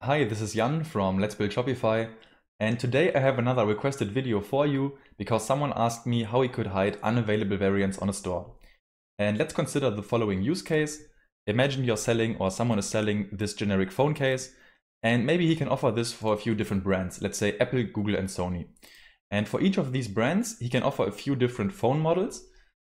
Hi, this is Jan from Let's Build Shopify and today I have another requested video for you because someone asked me how he could hide unavailable variants on a store. And let's consider the following use case. Imagine you're selling or someone is selling this generic phone case and maybe he can offer this for a few different brands, let's say Apple, Google and Sony. And for each of these brands, he can offer a few different phone models.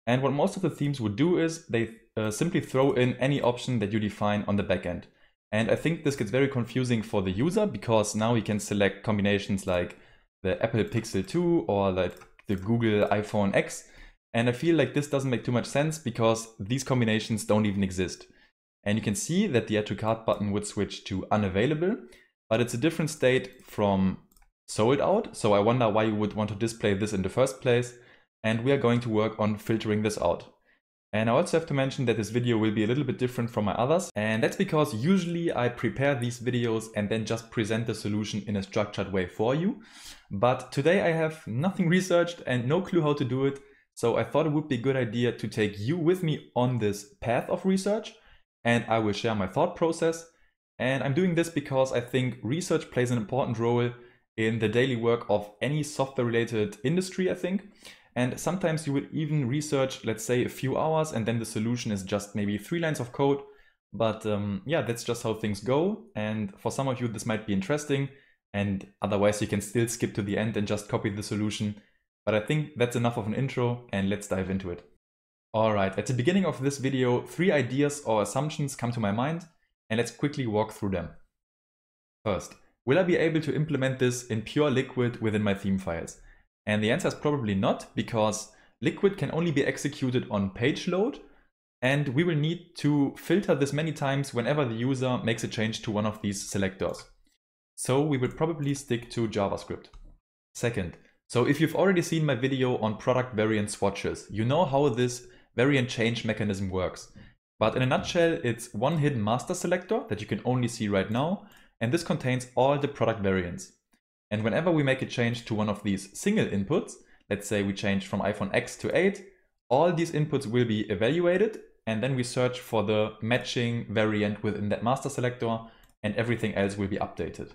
And what most of the themes would do is they uh, simply throw in any option that you define on the backend. And I think this gets very confusing for the user because now he can select combinations like the Apple Pixel 2 or like the Google iPhone X. And I feel like this doesn't make too much sense because these combinations don't even exist. And you can see that the Add to Cart button would switch to unavailable, but it's a different state from sold out. So I wonder why you would want to display this in the first place. And we are going to work on filtering this out. And I also have to mention that this video will be a little bit different from my others. And that's because usually I prepare these videos and then just present the solution in a structured way for you. But today I have nothing researched and no clue how to do it. So I thought it would be a good idea to take you with me on this path of research. And I will share my thought process. And I'm doing this because I think research plays an important role in the daily work of any software related industry, I think. And sometimes you will even research, let's say, a few hours, and then the solution is just maybe three lines of code. But um, yeah, that's just how things go. And for some of you, this might be interesting. And otherwise, you can still skip to the end and just copy the solution. But I think that's enough of an intro, and let's dive into it. All right, at the beginning of this video, three ideas or assumptions come to my mind, and let's quickly walk through them. First, will I be able to implement this in pure liquid within my theme files? And the answer is probably not because liquid can only be executed on page load. And we will need to filter this many times whenever the user makes a change to one of these selectors. So we will probably stick to JavaScript. Second, so if you've already seen my video on product variant swatches, you know how this variant change mechanism works. But in a nutshell, it's one hidden master selector that you can only see right now, and this contains all the product variants. And whenever we make a change to one of these single inputs, let's say we change from iPhone X to 8, all these inputs will be evaluated and then we search for the matching variant within that master selector and everything else will be updated.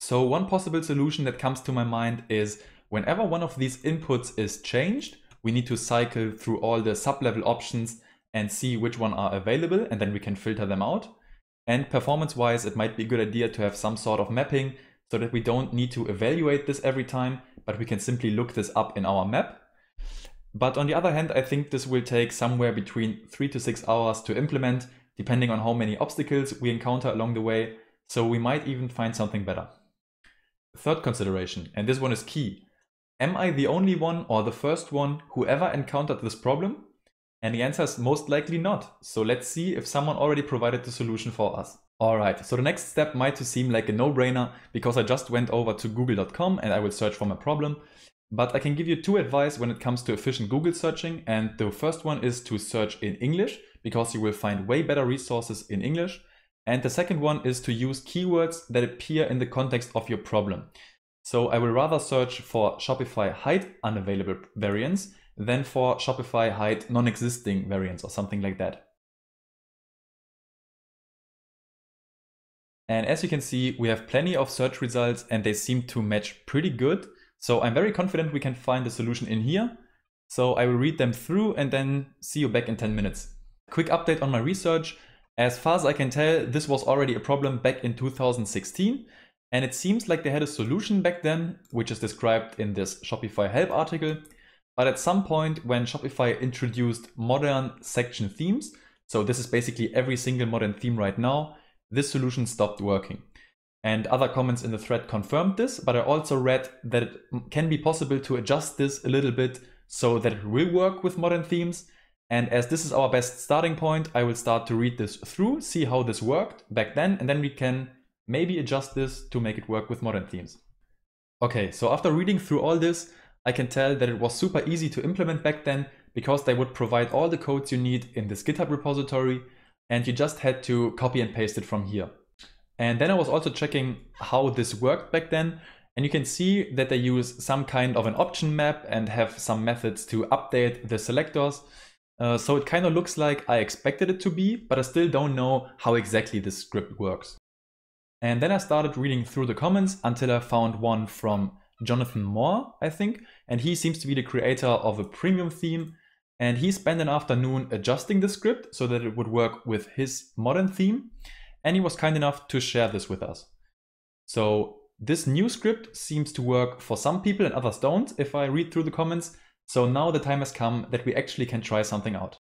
So one possible solution that comes to my mind is whenever one of these inputs is changed, we need to cycle through all the sub-level options and see which one are available and then we can filter them out. And performance wise, it might be a good idea to have some sort of mapping so that we don't need to evaluate this every time, but we can simply look this up in our map. But on the other hand, I think this will take somewhere between three to six hours to implement, depending on how many obstacles we encounter along the way. So we might even find something better. Third consideration, and this one is key. Am I the only one or the first one who ever encountered this problem? And the answer is most likely not. So let's see if someone already provided the solution for us. Alright, so the next step might seem like a no-brainer because I just went over to google.com and I will search for my problem. But I can give you two advice when it comes to efficient Google searching and the first one is to search in English because you will find way better resources in English. And the second one is to use keywords that appear in the context of your problem. So I will rather search for Shopify height unavailable variants than for Shopify height non-existing variants or something like that. And as you can see, we have plenty of search results and they seem to match pretty good. So I'm very confident we can find the solution in here. So I will read them through and then see you back in 10 minutes. Quick update on my research. As far as I can tell, this was already a problem back in 2016. And it seems like they had a solution back then, which is described in this Shopify help article. But at some point when Shopify introduced modern section themes, so this is basically every single modern theme right now, this solution stopped working. And other comments in the thread confirmed this, but I also read that it can be possible to adjust this a little bit so that it will work with modern themes. And as this is our best starting point, I will start to read this through, see how this worked back then, and then we can maybe adjust this to make it work with modern themes. Okay, so after reading through all this, I can tell that it was super easy to implement back then because they would provide all the codes you need in this GitHub repository and you just had to copy and paste it from here. And then I was also checking how this worked back then. And you can see that they use some kind of an option map and have some methods to update the selectors. Uh, so it kind of looks like I expected it to be, but I still don't know how exactly this script works. And then I started reading through the comments until I found one from Jonathan Moore, I think, and he seems to be the creator of a premium theme and he spent an afternoon adjusting the script so that it would work with his modern theme. And he was kind enough to share this with us. So this new script seems to work for some people and others don't, if I read through the comments. So now the time has come that we actually can try something out.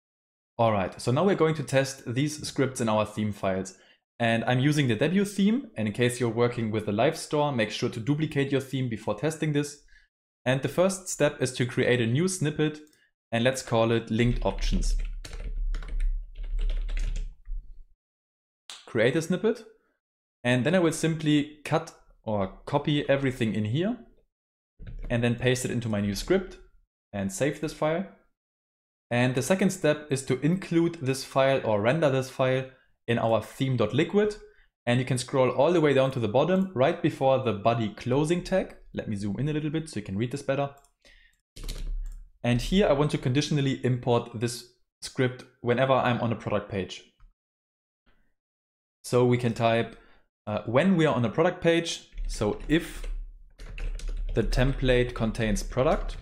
Alright, so now we're going to test these scripts in our theme files. And I'm using the debut theme, and in case you're working with the live store, make sure to duplicate your theme before testing this. And the first step is to create a new snippet and let's call it linked options. Create a snippet and then I will simply cut or copy everything in here and then paste it into my new script and save this file. And the second step is to include this file or render this file in our theme.liquid. And you can scroll all the way down to the bottom right before the body closing tag. Let me zoom in a little bit so you can read this better. And here I want to conditionally import this script whenever I'm on a product page. So we can type uh, when we are on a product page. So if the template contains product,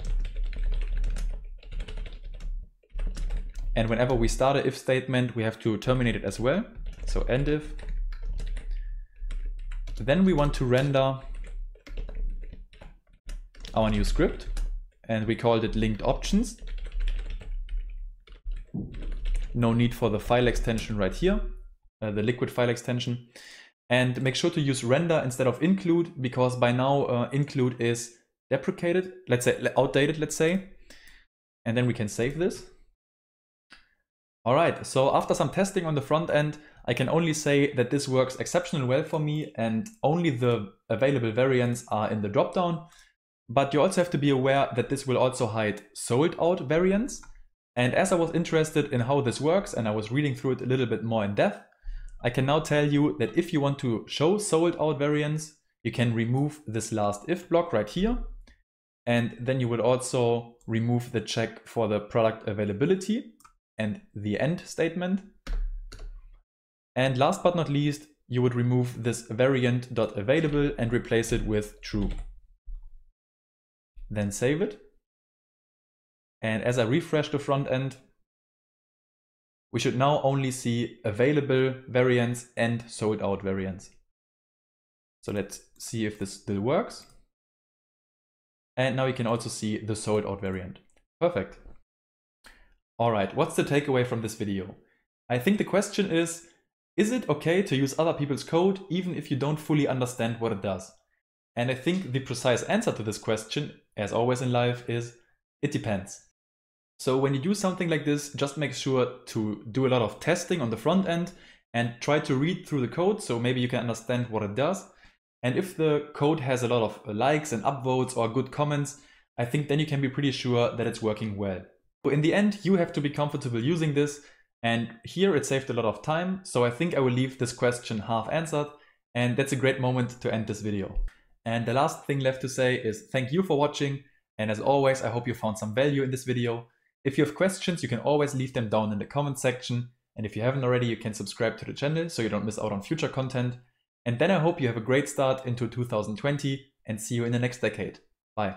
and whenever we start a if statement, we have to terminate it as well. So end if. Then we want to render our new script and we called it linked options. No need for the file extension right here, uh, the liquid file extension. And make sure to use render instead of include because by now uh, include is deprecated, let's say outdated, let's say. And then we can save this. All right, so after some testing on the front end, I can only say that this works exceptionally well for me and only the available variants are in the dropdown. But you also have to be aware that this will also hide sold out variants. And as I was interested in how this works and I was reading through it a little bit more in depth, I can now tell you that if you want to show sold out variants, you can remove this last if block right here. And then you will also remove the check for the product availability and the end statement. And last but not least, you would remove this variant.available and replace it with true then save it. And as I refresh the front end, we should now only see available variants and sold out variants. So let's see if this still works. And now you can also see the sold out variant. Perfect. All right, what's the takeaway from this video? I think the question is, is it okay to use other people's code even if you don't fully understand what it does? And I think the precise answer to this question as always in life, is it depends. So when you do something like this, just make sure to do a lot of testing on the front end and try to read through the code so maybe you can understand what it does. And if the code has a lot of likes and upvotes or good comments, I think then you can be pretty sure that it's working well. So in the end, you have to be comfortable using this. And here it saved a lot of time. So I think I will leave this question half answered. And that's a great moment to end this video. And the last thing left to say is thank you for watching. And as always, I hope you found some value in this video. If you have questions, you can always leave them down in the comment section. And if you haven't already, you can subscribe to the channel so you don't miss out on future content. And then I hope you have a great start into 2020 and see you in the next decade. Bye.